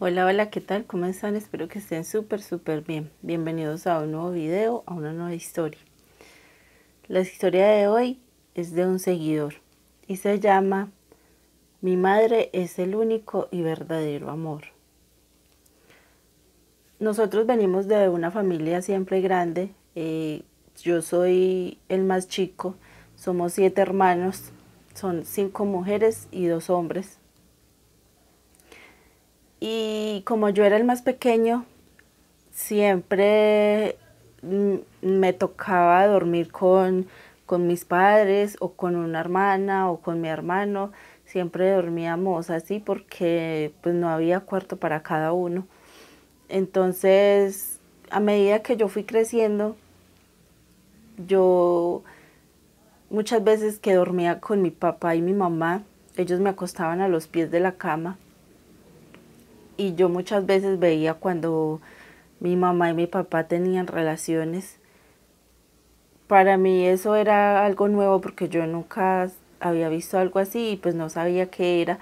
Hola, hola, ¿qué tal? ¿Cómo están? Espero que estén súper, súper bien. Bienvenidos a un nuevo video, a una nueva historia. La historia de hoy es de un seguidor y se llama Mi madre es el único y verdadero amor. Nosotros venimos de una familia siempre grande. Eh, yo soy el más chico. Somos siete hermanos. Son cinco mujeres y dos hombres. Y como yo era el más pequeño, siempre mm, me tocaba dormir con, mis padres o con una hermana o con mi hermano. Siempre dormíamos así porque pues, no había cuarto para cada uno. Entonces, a medida que yo fui creciendo, yo muchas veces que dormía con mi papá y mi mamá, ellos me acostaban a los pies de la cama y yo muchas veces veía cuando mi mamá y mi papá tenían relaciones. Para mí eso era algo nuevo porque yo nunca había visto algo así y pues no sabía qué era.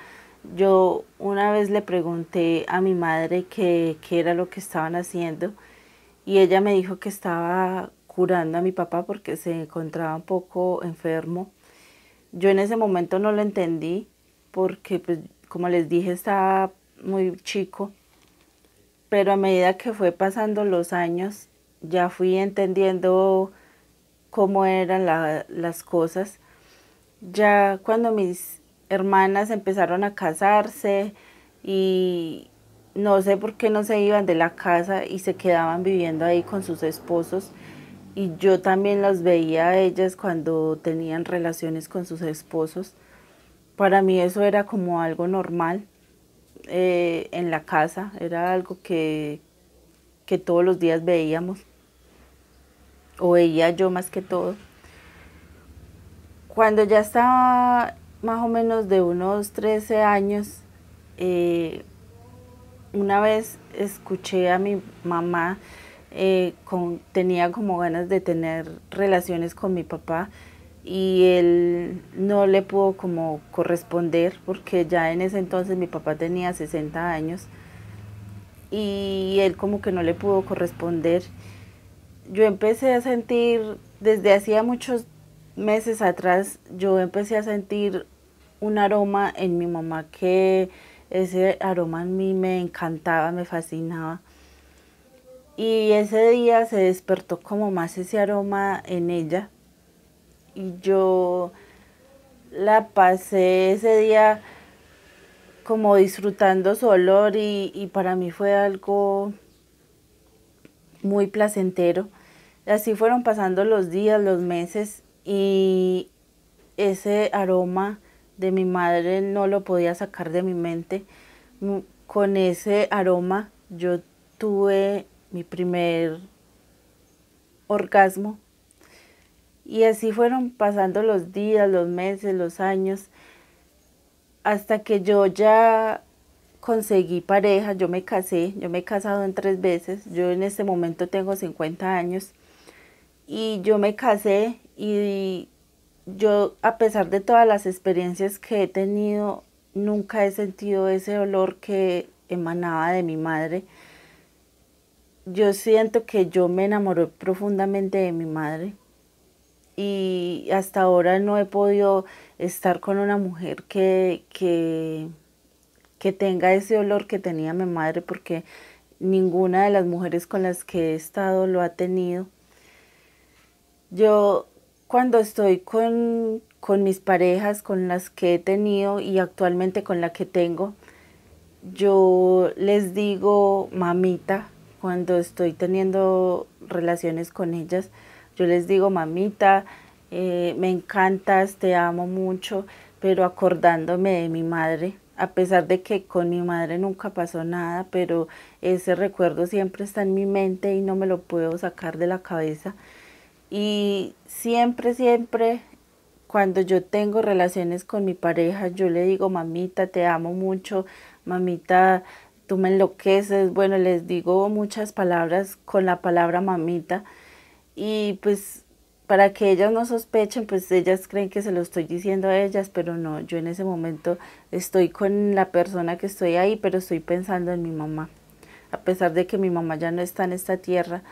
Yo una vez le pregunté a mi madre qué, era lo que estaban haciendo y ella me dijo que estaba curando a mi papá porque se encontraba un poco enfermo. Yo en ese momento no lo entendí porque pues, como les dije estaba muy chico, pero a medida que fue pasando los años, ya fui entendiendo cómo eran las cosas. Ya cuando mis hermanas empezaron a casarse y no sé por qué no se iban de la casa y se quedaban viviendo ahí con sus esposos. Y yo también las veía a ellas cuando tenían relaciones con sus esposos. Para mí eso era como algo normal. Eh, en la casa, era algo que, que todos los días veíamos, o veía yo más que todo. Cuando ya estaba más o menos de unos 13 años, eh, una vez escuché a mi mamá, eh, tenía como ganas de tener relaciones con mi papá y él no le pudo como corresponder porque ya en ese entonces mi papá tenía 60 años y él como que no le pudo corresponder. Yo empecé a sentir, desde hacía muchos meses atrás, yo empecé a sentir un aroma en mi mamá que ese aroma a mí me encantaba, me fascinaba. Y ese día se despertó como más ese aroma en ella y yo la pasé ese día como disfrutando su olor y, y para mí fue algo muy placentero. Así fueron pasando los días, los meses y ese aroma de mi madre no lo podía sacar de mi mente. Mm, con ese aroma yo tuve mi primer orgasmo y así fueron pasando los días, los meses, los años, hasta que yo ya conseguí pareja, yo me casé, yo me he casado en tres veces, yo en este momento tengo 50 años y yo me casé y yo a pesar de todas las experiencias que he tenido, nunca he sentido ese olor que emanaba de mi madre. Yo siento que yo me enamoré profundamente de mi madre y hasta ahora no he podido estar con una mujer que, que, que, tenga ese olor que tenía mi madre porque ninguna de las mujeres con las que he estado lo ha tenido. Yo cuando estoy con, con mis parejas, con las que he tenido y actualmente con la que tengo, yo les digo mamita cuando estoy teniendo relaciones con ellas, yo les digo, mamita, eh, me encantas, te amo mucho, pero acordándome de mi madre, a pesar de que con mi madre nunca pasó nada, pero ese recuerdo siempre está en mi mente y no me lo puedo sacar de la cabeza. Y siempre, siempre, cuando yo tengo relaciones con mi pareja, yo le digo, mamita, te amo mucho, mamita, tú me enloqueces. Bueno, les digo muchas palabras con la palabra mamita. Y pues para que ellas no sospechen, pues ellas creen que se lo estoy diciendo a ellas, pero no, yo en ese momento estoy con la persona que estoy ahí, pero estoy pensando en mi mamá. A pesar de que mi mamá ya no está en esta tierra,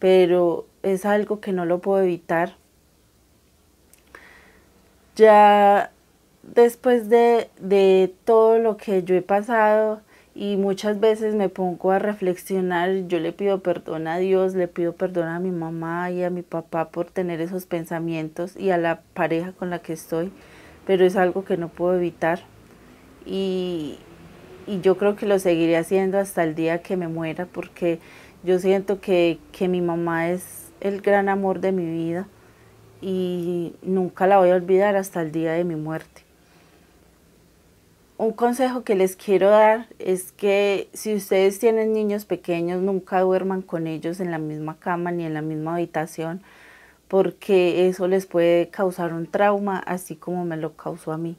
pero es algo que no lo puedo evitar. Ya después de, de todo lo que yo he pasado, y muchas veces me pongo a reflexionar, yo le pido perdón a Dios, le pido perdón a mi mamá y a mi papá por tener esos pensamientos y a la pareja con la que estoy, pero es algo que no puedo evitar y, yo creo que lo seguiré haciendo hasta el día que me muera porque yo siento que mi mamá es el gran amor de mi vida y nunca la voy a olvidar hasta el día de mi muerte un consejo que les quiero dar es que si ustedes tienen niños pequeños, nunca duerman con ellos en la misma cama ni en la misma habitación, porque eso les puede causar un trauma, así como me lo causó a mí.